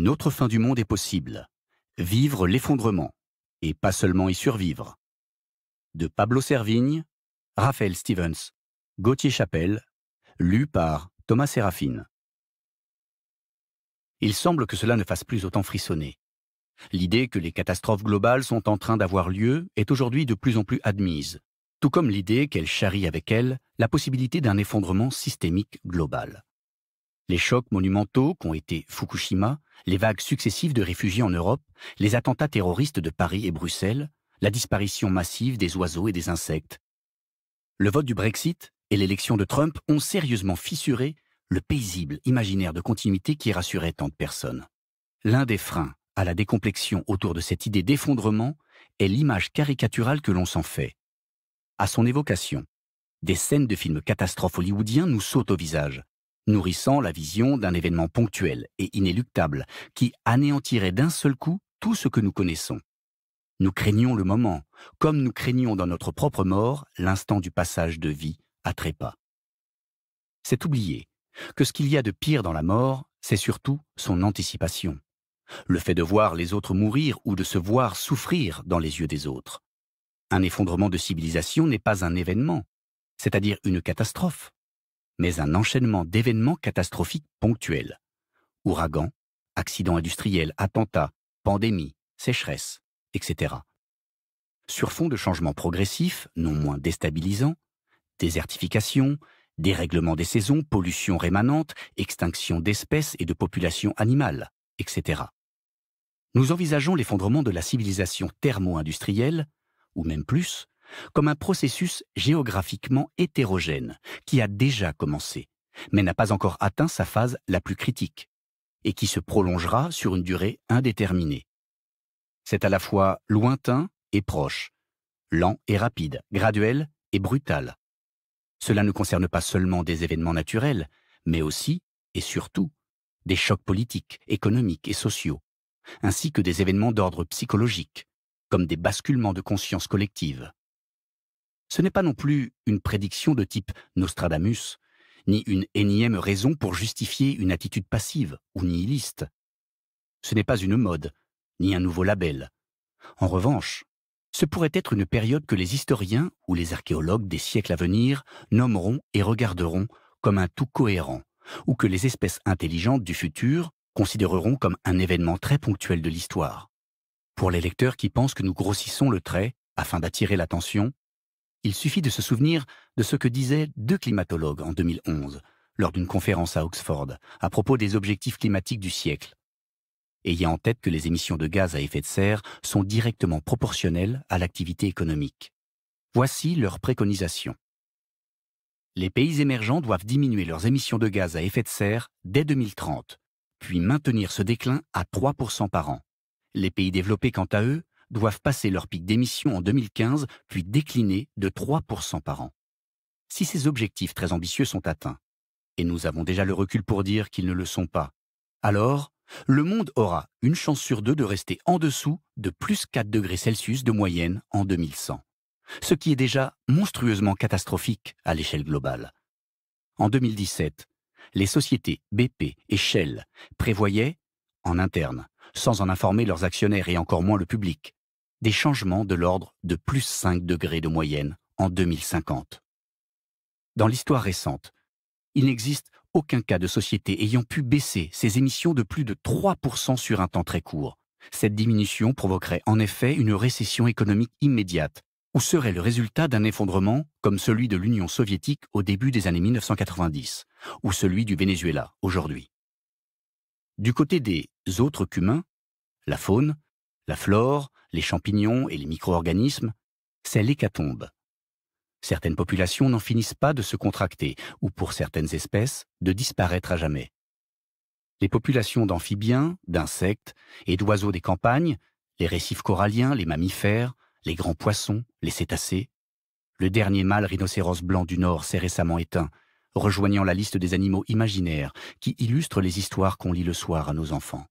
une autre fin du monde est possible, vivre l'effondrement, et pas seulement y survivre. De Pablo Servigne, Raphaël Stevens, Gauthier Chapelle, lu par Thomas Séraphine. Il semble que cela ne fasse plus autant frissonner. L'idée que les catastrophes globales sont en train d'avoir lieu est aujourd'hui de plus en plus admise, tout comme l'idée qu'elle charrie avec elle la possibilité d'un effondrement systémique global. Les chocs monumentaux qu'ont été Fukushima, les vagues successives de réfugiés en Europe, les attentats terroristes de Paris et Bruxelles, la disparition massive des oiseaux et des insectes. Le vote du Brexit et l'élection de Trump ont sérieusement fissuré le paisible imaginaire de continuité qui rassurait tant de personnes. L'un des freins à la décomplexion autour de cette idée d'effondrement est l'image caricaturale que l'on s'en fait. À son évocation, des scènes de films catastrophes hollywoodiens nous sautent au visage, nourrissant la vision d'un événement ponctuel et inéluctable qui anéantirait d'un seul coup tout ce que nous connaissons. Nous craignons le moment, comme nous craignons dans notre propre mort l'instant du passage de vie à trépas. C'est oublier que ce qu'il y a de pire dans la mort, c'est surtout son anticipation. Le fait de voir les autres mourir ou de se voir souffrir dans les yeux des autres. Un effondrement de civilisation n'est pas un événement, c'est-à-dire une catastrophe mais un enchaînement d'événements catastrophiques ponctuels. Ouragans, accidents industriels, attentats, pandémies, sécheresses, etc. Sur fond de changements progressifs, non moins déstabilisants, désertification, dérèglement des saisons, pollution rémanente, extinction d'espèces et de populations animales, etc. Nous envisageons l'effondrement de la civilisation thermo-industrielle, ou même plus, comme un processus géographiquement hétérogène qui a déjà commencé, mais n'a pas encore atteint sa phase la plus critique, et qui se prolongera sur une durée indéterminée. C'est à la fois lointain et proche, lent et rapide, graduel et brutal. Cela ne concerne pas seulement des événements naturels, mais aussi, et surtout, des chocs politiques, économiques et sociaux, ainsi que des événements d'ordre psychologique, comme des basculements de conscience collective. Ce n'est pas non plus une prédiction de type Nostradamus, ni une énième raison pour justifier une attitude passive ou nihiliste. Ce n'est pas une mode, ni un nouveau label. En revanche, ce pourrait être une période que les historiens ou les archéologues des siècles à venir nommeront et regarderont comme un tout cohérent, ou que les espèces intelligentes du futur considéreront comme un événement très ponctuel de l'histoire. Pour les lecteurs qui pensent que nous grossissons le trait afin d'attirer l'attention, il suffit de se souvenir de ce que disaient deux climatologues en 2011 lors d'une conférence à Oxford à propos des objectifs climatiques du siècle. Ayez en tête que les émissions de gaz à effet de serre sont directement proportionnelles à l'activité économique. Voici leurs préconisations. Les pays émergents doivent diminuer leurs émissions de gaz à effet de serre dès 2030, puis maintenir ce déclin à 3% par an. Les pays développés, quant à eux, doivent passer leur pic d'émission en 2015, puis décliner de 3% par an. Si ces objectifs très ambitieux sont atteints, et nous avons déjà le recul pour dire qu'ils ne le sont pas, alors le monde aura une chance sur deux de rester en dessous de plus 4 degrés Celsius de moyenne en 2100, ce qui est déjà monstrueusement catastrophique à l'échelle globale. En 2017, les sociétés BP et Shell prévoyaient, en interne, sans en informer leurs actionnaires et encore moins le public, des changements de l'ordre de plus 5 degrés de moyenne en 2050. Dans l'histoire récente, il n'existe aucun cas de société ayant pu baisser ses émissions de plus de 3% sur un temps très court. Cette diminution provoquerait en effet une récession économique immédiate, ou serait le résultat d'un effondrement comme celui de l'Union soviétique au début des années 1990, ou celui du Venezuela aujourd'hui. Du côté des autres cumins, la faune, la flore, les champignons et les micro-organismes, c'est l'hécatombe. Certaines populations n'en finissent pas de se contracter, ou pour certaines espèces, de disparaître à jamais. Les populations d'amphibiens, d'insectes et d'oiseaux des campagnes, les récifs coralliens, les mammifères, les grands poissons, les cétacés. Le dernier mâle rhinocéros blanc du Nord s'est récemment éteint, rejoignant la liste des animaux imaginaires qui illustrent les histoires qu'on lit le soir à nos enfants.